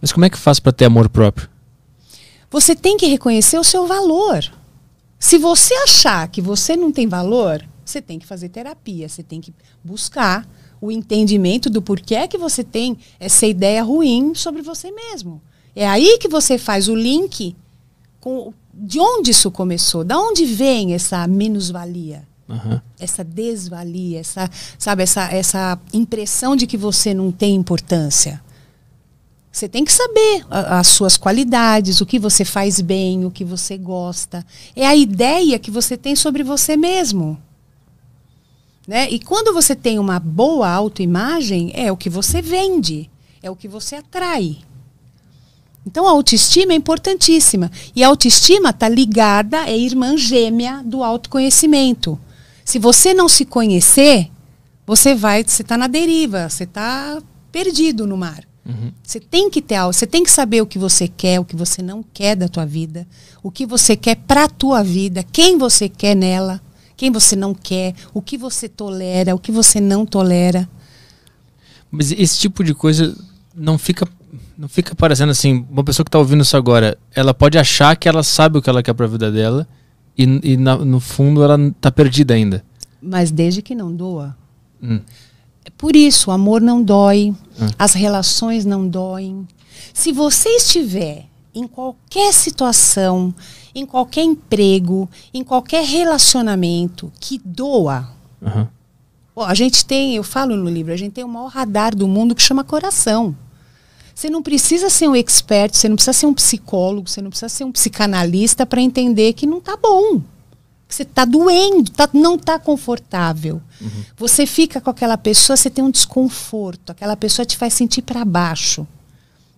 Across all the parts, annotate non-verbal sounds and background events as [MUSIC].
Mas como é que faz para ter amor próprio? Você tem que reconhecer o seu valor. Se você achar que você não tem valor, você tem que fazer terapia, você tem que buscar o entendimento do porquê que você tem essa ideia ruim sobre você mesmo. É aí que você faz o link com de onde isso começou, da onde vem essa menosvalia, uhum. essa desvalia, essa, sabe, essa, essa impressão de que você não tem importância. Você tem que saber as suas qualidades, o que você faz bem, o que você gosta. É a ideia que você tem sobre você mesmo. Né? E quando você tem uma boa autoimagem, é o que você vende, é o que você atrai. Então a autoestima é importantíssima. E a autoestima está ligada, é irmã gêmea do autoconhecimento. Se você não se conhecer, você vai, você está na deriva, você está perdido no mar. Uhum. Você tem que ter algo, você tem que saber o que você quer, o que você não quer da tua vida, o que você quer para tua vida, quem você quer nela, quem você não quer, o que você tolera, o que você não tolera. Mas esse tipo de coisa não fica não fica parecendo assim, uma pessoa que está ouvindo isso agora, ela pode achar que ela sabe o que ela quer para a vida dela e, e na, no fundo ela está perdida ainda. Mas desde que não doa. Hum. Por isso, o amor não dói, ah. as relações não doem. Se você estiver em qualquer situação, em qualquer emprego, em qualquer relacionamento que doa, uhum. a gente tem, eu falo no livro, a gente tem o maior radar do mundo que chama coração. Você não precisa ser um expert, você não precisa ser um psicólogo, você não precisa ser um psicanalista para entender que não está bom. Você está doendo, tá, não está confortável. Uhum. Você fica com aquela pessoa, você tem um desconforto. Aquela pessoa te faz sentir para baixo.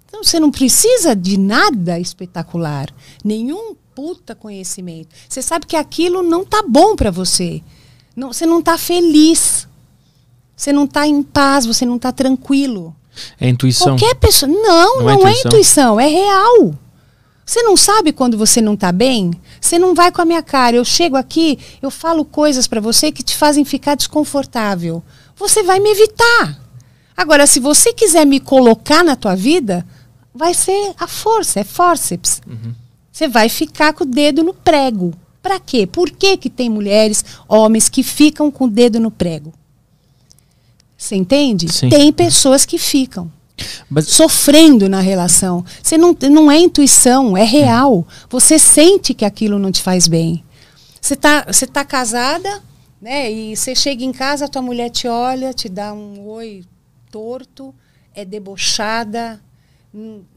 Então você não precisa de nada espetacular, nenhum puta conhecimento. Você sabe que aquilo não tá bom para você. Não, você não tá feliz. Você não tá em paz, você não tá tranquilo. É intuição. Qualquer pessoa, não, não, é não é, intuição. é intuição, é real. Você não sabe quando você não está bem? Você não vai com a minha cara. Eu chego aqui, eu falo coisas para você que te fazem ficar desconfortável. Você vai me evitar. Agora, se você quiser me colocar na tua vida, vai ser a força, é forceps. Uhum. Você vai ficar com o dedo no prego. Para quê? Por que, que tem mulheres, homens que ficam com o dedo no prego? Você entende? Sim. Tem pessoas que ficam. Mas... sofrendo na relação. Você não, não é intuição, é real. Você sente que aquilo não te faz bem. Você tá, você tá casada, né? E você chega em casa, tua mulher te olha, te dá um oi torto, é debochada,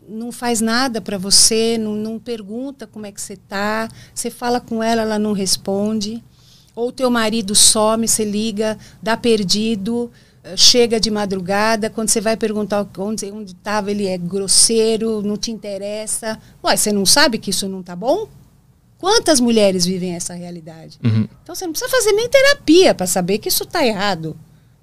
não faz nada para você, não, não, pergunta como é que você tá, você fala com ela, ela não responde. Ou teu marido some, você liga, dá perdido, chega de madrugada, quando você vai perguntar onde estava, ele é grosseiro, não te interessa. Ué, você não sabe que isso não está bom? Quantas mulheres vivem essa realidade? Uhum. Então você não precisa fazer nem terapia para saber que isso está errado,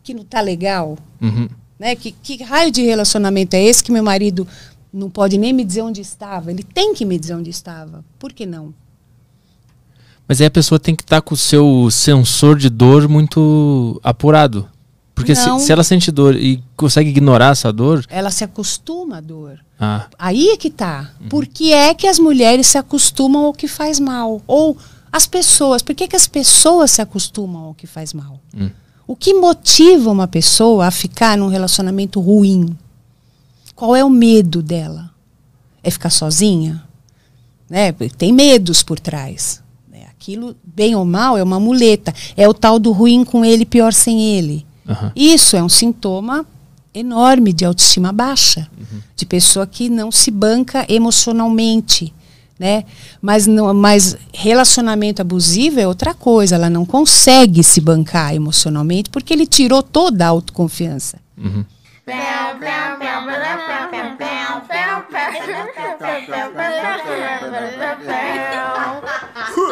que não está legal. Uhum. Né? Que, que raio de relacionamento é esse que meu marido não pode nem me dizer onde estava? Ele tem que me dizer onde estava. Por que não? Mas aí a pessoa tem que estar tá com o seu sensor de dor muito apurado. Porque se, se, ela sente dor e consegue ignorar essa dor. Ela se acostuma à dor. Ah. Aí é que tá. Uhum. Por que é que as mulheres se acostumam ao que faz mal? Ou as pessoas, por que, que as pessoas se acostumam ao que faz mal? Uhum. O que motiva uma pessoa a ficar num relacionamento ruim? Qual é o medo dela? É ficar sozinha? Né? Tem medos por trás. Né? Aquilo, bem ou mal, é uma muleta. É o tal do ruim com ele, pior sem ele. Uhum. Isso é um sintoma enorme de autoestima baixa, uhum. de pessoa que não se banca emocionalmente, né? Mas não, mas relacionamento abusivo é outra coisa, ela não consegue se bancar emocionalmente porque ele tirou toda a autoconfiança. Uhum. [LAUGHS]